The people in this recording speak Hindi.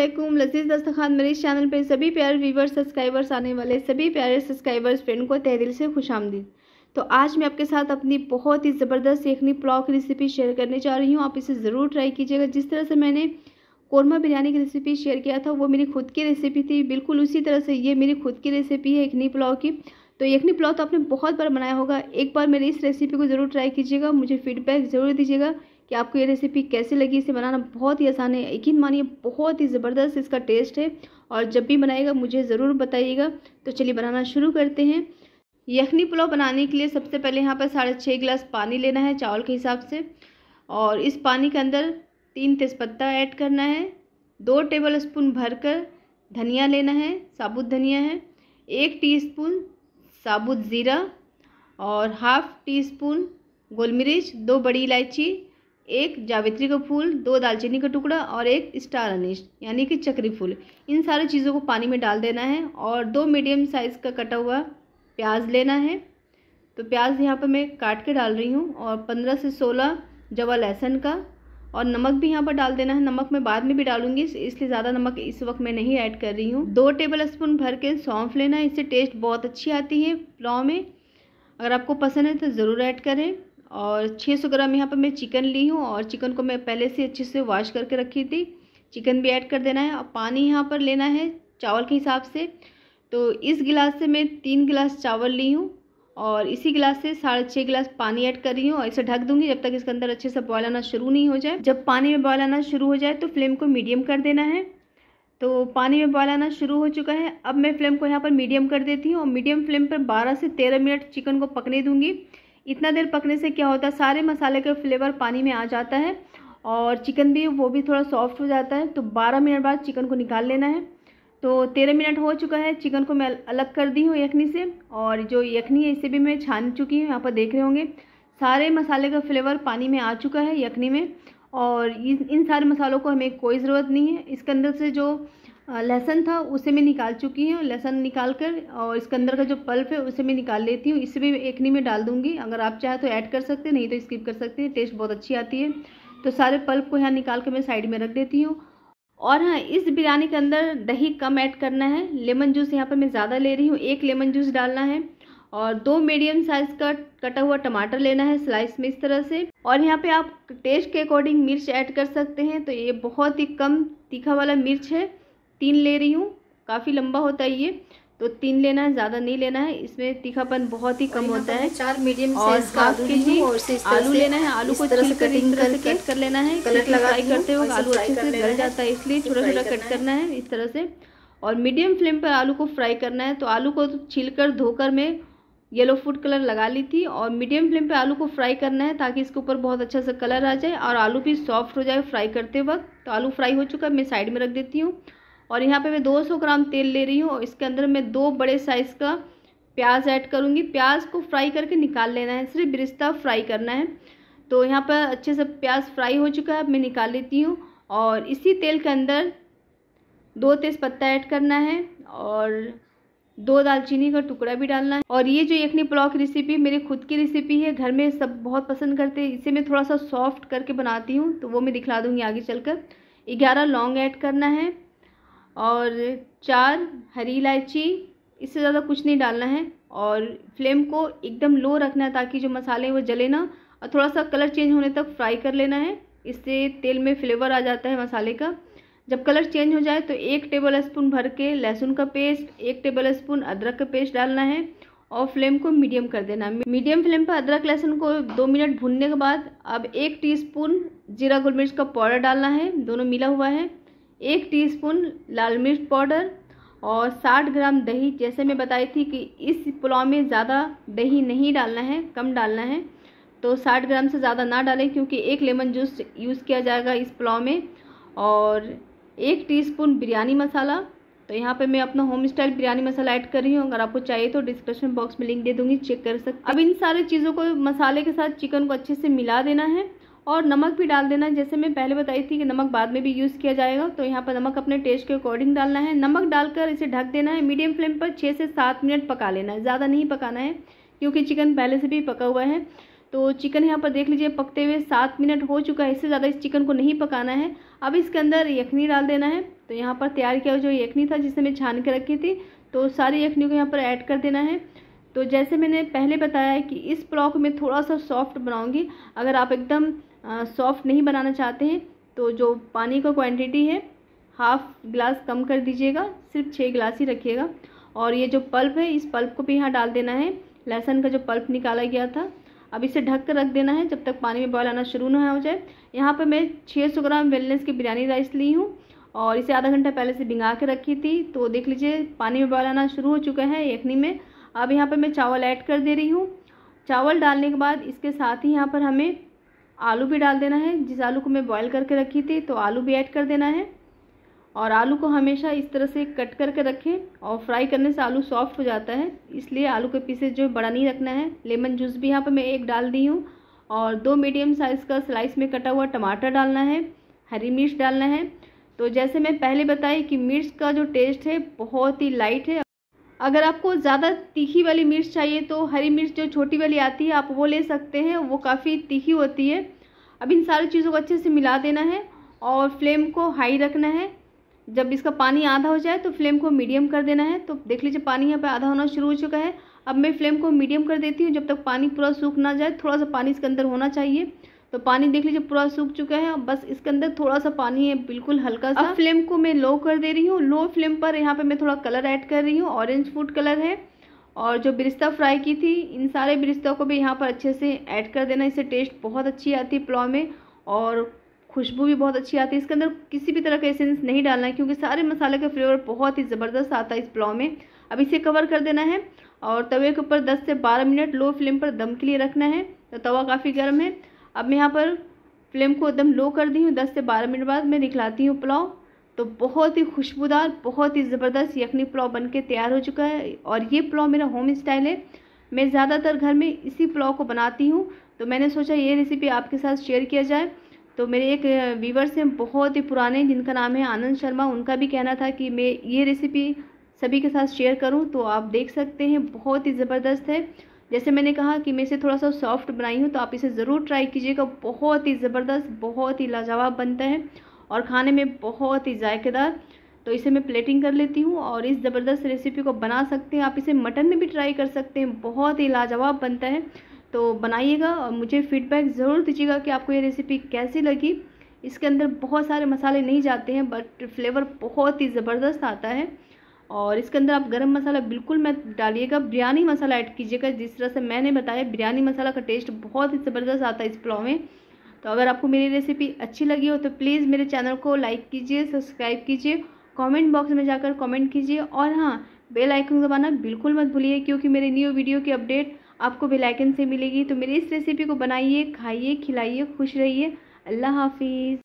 वालेकुम लजीज दस्तखान मेरे इस चैनल पर सभी प्यारे व्यूवर्स सब्सक्राइबर्स आने वाले सभी प्यारे सब्सक्राइबर्स फ्रेंड को तहदिल से खुश आमदी तो आज मैं आपके साथ अपनी बहुत ही ज़बरदस्त यखनी पुलाव की रेसिपी शेयर करने जा रही हूँ आप इसे ज़रूर ट्राई कीजिएगा जिस तरह से मैंने कौरमा बिरयानी की रेसिपी शेयर किया था वो मेरी खुद की रेसिपी थी बिल्कुल उसी तरह से ये मेरी खुद की रेसिपी है यखनी पुलाव की तो यखनी पुलाव तो आपने बहुत बार बनाया होगा एक बार मेरी इस रेसिपी को ज़रूर ट्राई कीजिएगा मुझे फीडबैक ज़रूर दीजिएगा कि आपको ये रेसिपी कैसी लगी इसे बनाना बहुत ही आसान है यकीन मानिए बहुत ही ज़बरदस्त इसका टेस्ट है और जब भी बनाएगा मुझे ज़रूर बताइएगा तो चलिए बनाना शुरू करते हैं यखनी पुलाव बनाने के लिए सबसे पहले यहाँ पर साढ़े छः गिलास पानी लेना है चावल के हिसाब से और इस पानी के अंदर तीन तेज़पत्ता ऐड करना है दो टेबल स्पून भर कर धनिया लेना है साबुत धनिया है एक टीस्पून साबुत ज़ीरा और हाफ़ टी स्पून गोल मिर्च दो बड़ी इलायची एक जावित्री का फूल दो दालचीनी का टुकड़ा और एक स्टार अनिश यानी कि चक्री फूल इन सारी चीज़ों को पानी में डाल देना है और दो मीडियम साइज़ का कटा हुआ प्याज लेना है तो प्याज यहाँ पर मैं काट के डाल रही हूँ और पंद्रह से सोलह जवा लहसन का और नमक भी यहाँ पर डाल देना है नमक मैं बाद में भी डालूंगी इसलिए ज़्यादा नमक इस वक्त मैं नहीं ऐड कर रही हूँ दो टेबल स्पून भर के सौंफ लेना है इससे टेस्ट बहुत अच्छी आती है पुलाव में अगर आपको पसंद है तो ज़रूर ऐड करें और 600 ग्राम यहाँ पर मैं चिकन ली हूँ और चिकन को मैं पहले से अच्छे से वॉश करके रखी थी चिकन भी ऐड कर देना है और पानी यहाँ पर लेना है चावल के हिसाब से तो इस गिलास से मैं तीन गिलास चावल ली हूँ और इसी गिलास से साढ़े छः गिलास पानी ऐड कर रही हूँ और इसे ढक दूंगी जब तक इसके अंदर अच्छे से बॉयल आना शुरू नहीं हो जाए जब पानी में बॉयल आना शुरू हो जाए तो फ्लेम को मीडियम कर देना है तो पानी में बॉयल आना शुरू हो चुका है अब मैं फ्लेम को यहाँ पर मीडियम कर देती हूँ और मीडियम फ्लेम पर बारह से तेरह मिनट चिकन को पकने दूँगी इतना देर पकने से क्या होता है सारे मसाले का फ्लेवर पानी में आ जाता है और चिकन भी वो भी थोड़ा सॉफ्ट हो जाता है तो बारह मिनट बाद चिकन को निकाल लेना है तो तेरह मिनट हो चुका है चिकन को मैं अलग कर दी हूँ यखनी से और जो यखनी है इसे भी मैं छान चुकी हूँ यहाँ पर देख रहे होंगे सारे मसाले का फ्लेवर पानी में आ चुका है यखनी में और इन सारे मसालों को हमें कोई ज़रूरत नहीं है इसके अंदर से जो लहसन था उसे मैं निकाल चुकी हूँ लहसन निकाल कर और इसके अंदर का जो पल्प है उसे मैं निकाल लेती हूँ इसे भी एक नहीं में डाल दूँगी अगर आप चाहे तो ऐड कर सकते हैं नहीं तो स्किप कर सकते हैं टेस्ट बहुत अच्छी आती है तो सारे पल्प को यहाँ निकाल कर मैं साइड में रख देती हूँ और हाँ इस बिरयानी के अंदर दही कम ऐड करना है लेमन जूस यहाँ पर मैं ज़्यादा ले रही हूँ एक लेमन जूस डालना है और दो मीडियम साइज़ का कटा हुआ टमाटर लेना है स्लाइस में इस तरह से और यहाँ पे आप टेस्ट के अकॉर्डिंग मिर्च ऐड कर सकते हैं तो ये बहुत ही कम तीखा वाला मिर्च है तीन ले रही हूँ काफ़ी लंबा होता है ये तो तीन लेना है ज़्यादा नहीं लेना है इसमें तीखापन बहुत ही कम होता है चार मीडियम और हाफ के जी आलू लेना है आलू को छील कर कट कर लेना है कलर फ्राई करते वक्त आलू अच्छे से गल जाता है इसलिए छोटा छोटा कट करना है इस तरह से और मीडियम फ्लेम पर आलू को फ्राई करना है तो आलू को छील कर धोकर मैं येलो फूड कलर लगा ली थी और मीडियम फ्लेम पे आलू को फ्राई करना है ताकि इसके ऊपर बहुत अच्छा सा कलर आ जाए और आलू भी सॉफ्ट हो जाए फ्राई करते वक्त तो आलू फ्राई हो चुका है मैं साइड में रख देती हूँ और यहाँ पे मैं 200 ग्राम तेल ले रही हूँ और इसके अंदर मैं दो बड़े साइज़ का प्याज ऐड करूँगी प्याज को फ्राई करके निकाल लेना है सिर्फ बिरिस्ता फ्राई करना है तो यहाँ पर अच्छे से प्याज फ्राई हो चुका है अब मैं निकाल लेती हूँ और इसी तेल के अंदर दो तेज़पत्ता ऐड करना है और दो दालचीनी का टुकड़ा भी डालना है और ये जो यखनी पुलाव की रेसिपी मेरी खुद की रेसिपी है घर में सब बहुत पसंद करते हैं इसे मैं थोड़ा सा सॉफ्ट करके बनाती हूँ तो वो मैं दिखला दूँगी आगे चलकर ग्यारह लौंग ऐड करना है और चार हरी इलायची इससे ज़्यादा कुछ नहीं डालना है और फ्लेम को एकदम लो रखना है ताकि जो मसाले हैं वो जले ना और थोड़ा सा कलर चेंज होने तक फ्राई कर लेना है इससे तेल में फ्लेवर आ जाता है मसाले का जब कलर चेंज हो जाए तो एक टेबल स्पून भर के लहसुन का पेस्ट एक टेबल स्पून अदरक का पेस्ट डालना है और फ्लेम को मीडियम कर देना मीडियम फ्लेम पर अदरक लहसुन को दो मिनट भूनने के बाद अब एक टीस्पून जीरा गुल मिर्च का पाउडर डालना है दोनों मिला हुआ है एक टीस्पून लाल मिर्च पाउडर और 60 ग्राम दही जैसे मैं बताई थी कि इस पुलाव में ज़्यादा दही नहीं डालना है कम डालना है तो 60 ग्राम से ज़्यादा ना डालें क्योंकि एक लेमन जूस यूज़ किया जाएगा इस पुलाव में और एक टीस्पून बिरयानी मसाला तो यहाँ पे मैं अपना home style biryani masala add कर रही हूँ अगर आपको चाहिए तो डिस्क्रिप्शन बॉक्स में लिंक दे दूँगी चेक कर सकते अब इन सारे चीज़ों को मसाले के साथ चिकन को अच्छे से मिला देना है और नमक भी डाल देना जैसे मैं पहले बताई थी कि नमक बाद में भी यूज़ किया जाएगा तो यहाँ पर नमक अपने टेस्ट के अकॉर्डिंग डालना है नमक डालकर इसे ढक देना है मीडियम फ्लेम पर छः से सात मिनट पका लेना है ज़्यादा नहीं पकाना है क्योंकि चिकन पहले से भी पका हुआ है तो चिकन यहाँ पर देख लीजिए पकते हुए सात मिनट हो चुका है इससे ज़्यादा इस चिकन को नहीं पकाना है अब इसके अंदर यखनी डाल देना है तो यहाँ पर तैयार किया हुआ जो यखनी था जिसे मैं छान के रखी थी तो सारी यखनी को यहाँ पर ऐड कर देना है तो जैसे मैंने पहले बताया है कि इस पुलाव को मैं थोड़ा सा सॉफ्ट बनाऊँगी अगर आप एकदम सॉफ़्ट नहीं बनाना चाहते हैं तो जो पानी का क्वांटिटी है हाफ़ गिलास कम कर दीजिएगा सिर्फ छः गिलास ही रखिएगा और ये जो पल्प है इस पल्प को भी यहाँ डाल देना है लहसुन का जो पल्प निकाला गया था अब इसे ढक कर रख देना है जब तक पानी में बॉयल आना शुरू ना हो जाए यहाँ पर मैं सौ ग्राम वेलनेस की बिरयानी राइस ली हूँ और इसे आधा घंटा पहले से भिंगा के रखी थी तो देख लीजिए पानी में बॉयल आना शुरू हो चुका है यखनी में अब यहाँ पर मैं चावल ऐड कर दे रही हूँ चावल डालने के बाद इसके साथ ही यहाँ पर हमें आलू भी डाल देना है जिस आलू को मैं बॉईल करके रखी थी तो आलू भी ऐड कर देना है और आलू को हमेशा इस तरह से कट करके रखें और फ्राई करने से आलू सॉफ्ट हो जाता है इसलिए आलू के पीसेज जो बड़ा नहीं रखना है लेमन जूस भी यहाँ पर मैं एक डाल दी हूँ और दो मीडियम साइज़ का स्लाइस में कटा हुआ टमाटर डालना है हरी मिर्च डालना है तो जैसे मैं पहले बताई कि मिर्च का जो टेस्ट है बहुत ही लाइट है अगर आपको ज़्यादा तीखी वाली मिर्च चाहिए तो हरी मिर्च जो छोटी वाली आती है आप वो ले सकते हैं वो काफ़ी तीखी होती है अब इन सारी चीज़ों को अच्छे से मिला देना है और फ्लेम को हाई रखना है जब इसका पानी आधा हो जाए तो फ्लेम को मीडियम कर देना है तो देख लीजिए पानी यहाँ पर आधा होना शुरू हो चुका है अब मैं फ्लेम को मीडियम कर देती हूँ जब तक पानी पूरा सूख ना जाए थोड़ा सा पानी इसके अंदर होना चाहिए तो पानी देख लीजिए पूरा सूख चुका है बस इसके अंदर थोड़ा सा पानी है बिल्कुल हल्का सा अब फ्लेम को मैं लो कर दे रही हूँ लो फ्लेम पर यहाँ पर मैं थोड़ा कलर ऐड कर रही हूँ ऑरेंज फूड कलर है और जो बिरिस्ता फ्राई की थी इन सारे बिरिस्ता को भी यहाँ पर अच्छे से ऐड कर देना इससे टेस्ट बहुत अच्छी आती है पुलाव में और खुशबू भी बहुत अच्छी आती है इसके अंदर किसी भी तरह का एसेंस नहीं डालना है क्योंकि सारे मसाले का फ्लेवर बहुत ही ज़बरदस्त आता है इस पुलाव में अब इसे कवर कर देना है और तवे के ऊपर 10 से 12 मिनट लो फ्लेम पर दम के लिए रखना है तो तवा काफ़ी गर्म है अब मैं यहाँ पर फ्लेम को एकदम लो कर दी हूँ दस से बारह मिनट बाद मैं निकलाती हूँ पुलाव तो बहुत ही खुशबूदार बहुत ही ज़बरदस्त यखनी पुलाव बन के तैयार हो चुका है और ये पुलाव मेरा होम स्टाइल है मैं ज़्यादातर घर में इसी पुलाव को बनाती हूँ तो मैंने सोचा ये रेसिपी आपके साथ शेयर किया जाए तो मेरे एक व्यूवर्स हैं बहुत ही पुराने जिनका नाम है आनंद शर्मा उनका भी कहना था कि मैं ये रेसिपी सभी के साथ शेयर करूँ तो आप देख सकते हैं बहुत ही ज़बरदस्त है जैसे मैंने कहा कि मैं इसे थोड़ा सा सॉफ्ट बनाई हूँ तो आप इसे ज़रूर ट्राई कीजिएगा बहुत ही ज़बरदस्त बहुत ही लाजवाब बनता है और खाने में बहुत ही जायकेदार तो इसे मैं प्लेटिंग कर लेती हूँ और इस ज़बरदस्त रेसिपी को बना सकते हैं आप इसे मटन में भी ट्राई कर सकते हैं बहुत ही लाजवाब बनता है तो बनाइएगा और मुझे फीडबैक ज़रूर दीजिएगा कि आपको ये रेसिपी कैसी लगी इसके अंदर बहुत सारे मसाले नहीं जाते हैं बट फ्लेवर बहुत ही ज़बरदस्त आता है और इसके अंदर आप गरम मसाला बिल्कुल मत डालिएगा बिरयानी मसाला ऐड कीजिएगा जिस तरह से मैंने बताया बिरयानी मसाला का टेस्ट बहुत ही ज़बरदस्त आता है इस पुलाव में तो अगर आपको मेरी रेसिपी अच्छी लगी हो तो प्लीज़ मेरे चैनल को लाइक कीजिए सब्सक्राइब कीजिए कमेंट बॉक्स में जाकर कमेंट कीजिए और हाँ बेल आइकन दबाना बिल्कुल मत भूलिए क्योंकि मेरे न्यू वीडियो की अपडेट आपको बेल आइकन से मिलेगी तो मेरी इस रेसिपी को बनाइए खाइए खिलाइए खुश रहिए अल्लाह हाफिज़